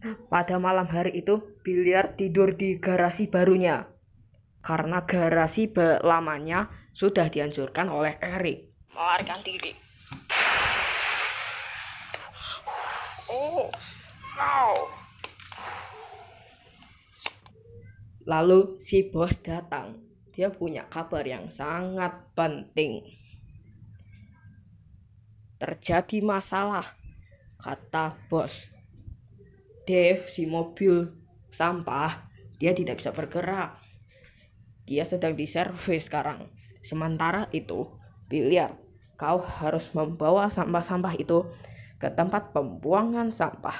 Pada malam hari itu, Biliar tidur di garasi barunya. Karena garasi lamanya sudah dihancurkan oleh Eric. Melarikan diri. Oh, wow. Lalu si bos datang. Dia punya kabar yang sangat penting. Terjadi masalah, kata bos. Dev si mobil sampah, dia tidak bisa bergerak. Dia sedang di servis sekarang. Sementara itu, biliar, kau harus membawa sampah-sampah itu ke tempat pembuangan sampah.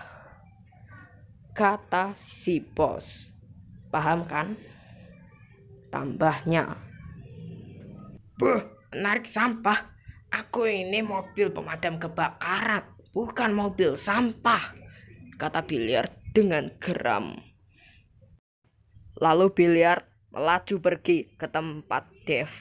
Kata si bos. Paham kan? Tambahnya. Buh, menarik sampah. Aku ini mobil pemadam kebakaran, bukan mobil sampah kata Biliar dengan geram. Lalu Biliar melaju pergi ke tempat Dev.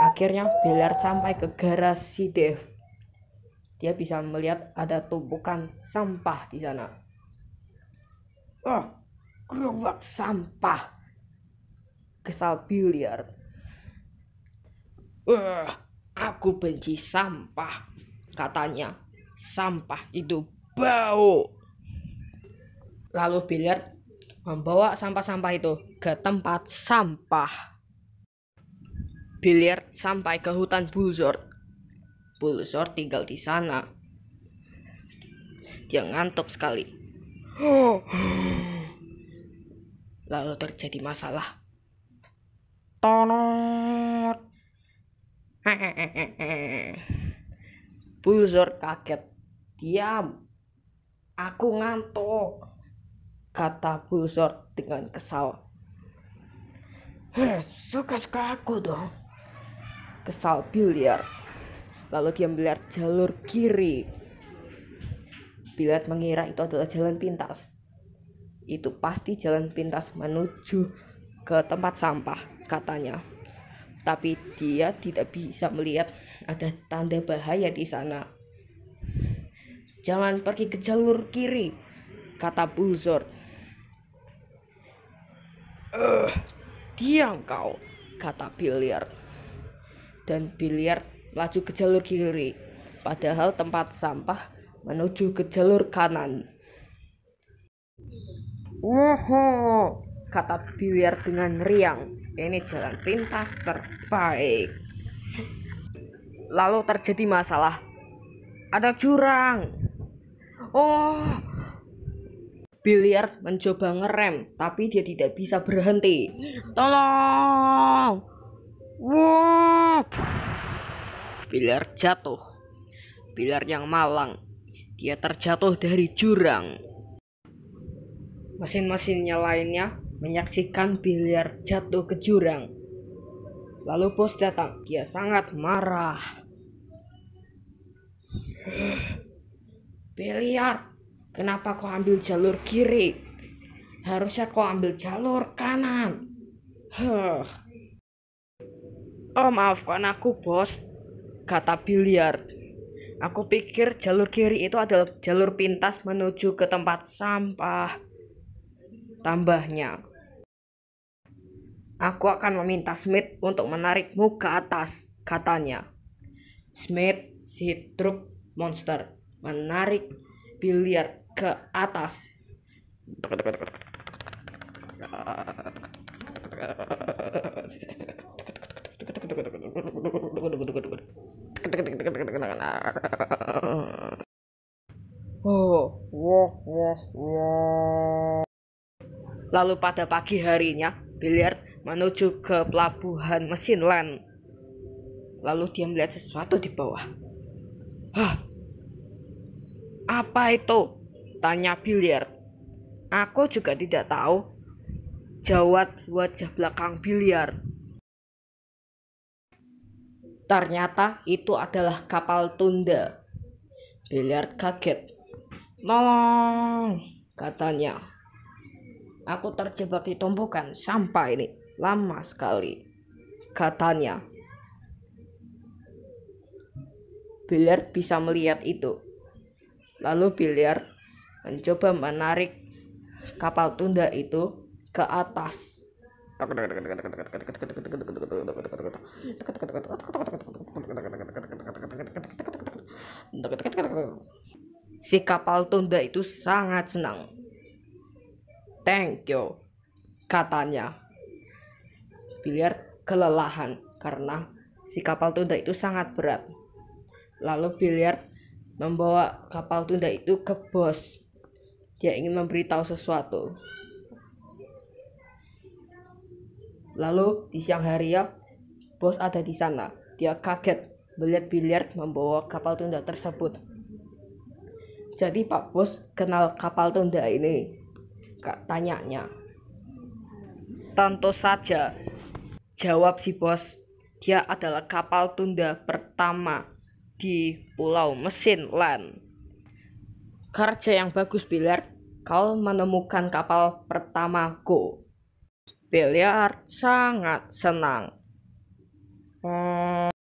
Akhirnya Biliar sampai ke garasi Dev. Dia bisa melihat ada tumpukan sampah di sana. Oh, gerobak sampah. Kesal biliar. uh, aku benci sampah. Katanya, sampah itu bau. Lalu biliar membawa sampah-sampah itu ke tempat sampah. Biliar sampai ke hutan Buzzard. Bulusor tinggal di sana. Dia ngantuk sekali. Lalu terjadi masalah. Tonot. Bulusor kaget. Diam. Aku ngantuk. Kata Bulusor dengan kesal. Heh, suka-suka aku dong. Kesal biliar lalu dia melihat jalur kiri Bilat mengira itu adalah jalan pintas itu pasti jalan pintas menuju ke tempat sampah katanya tapi dia tidak bisa melihat ada tanda bahaya di sana jangan pergi ke jalur kiri kata Bulzor eh diam kau kata Billiard dan Billiard melaju ke jalur kiri, padahal tempat sampah menuju ke jalur kanan. Woho, kata biliar dengan riang. Ini jalan pintas terbaik. Lalu terjadi masalah. Ada jurang. Oh, biliar mencoba ngerem, tapi dia tidak bisa berhenti. Tolong. Wow biliar jatuh. Biliar yang malang. Dia terjatuh dari jurang. Mesin-mesinnya lainnya menyaksikan biliar jatuh ke jurang. Lalu bos datang. Dia sangat marah. Biliar, kenapa kau ambil jalur kiri? Harusnya kau ambil jalur kanan. Oh maafkan aku bos kata biliar. Aku pikir jalur kiri itu adalah jalur pintas menuju ke tempat sampah. Tambahnya. Aku akan meminta Smith untuk menarikmu ke atas, katanya. Smith, si truk monster, menarik biliar ke atas. Oh, Lalu pada pagi harinya, Billiard menuju ke pelabuhan mesin land. Lalu dia melihat sesuatu di bawah. Hah, apa itu? Tanya Billiard. Aku juga tidak tahu. Jawab wajah belakang Billiard. Ternyata itu adalah kapal tunda. Biliar kaget. Tolong, katanya. Aku terjebak di tumpukan sampah ini. Lama sekali, katanya. Biliar bisa melihat itu. Lalu Biliar mencoba menarik kapal tunda itu ke atas Si kapal tunda itu sangat senang. Thank you, katanya. Biliar kelelahan karena si kapal tunda itu sangat berat. Lalu Biliar membawa kapal tunda itu ke bos. Dia ingin memberitahu sesuatu. Lalu di siang hari ya, bos ada di sana. Dia kaget melihat biliar membawa kapal tunda tersebut. Jadi Pak Bos kenal kapal tunda ini? Kak tanyanya. Tentu saja, jawab si bos. Dia adalah kapal tunda pertama di Pulau Mesin Land. Kerja yang bagus biliar, kau menemukan kapal pertama Go. Biliar sangat senang. Hmm.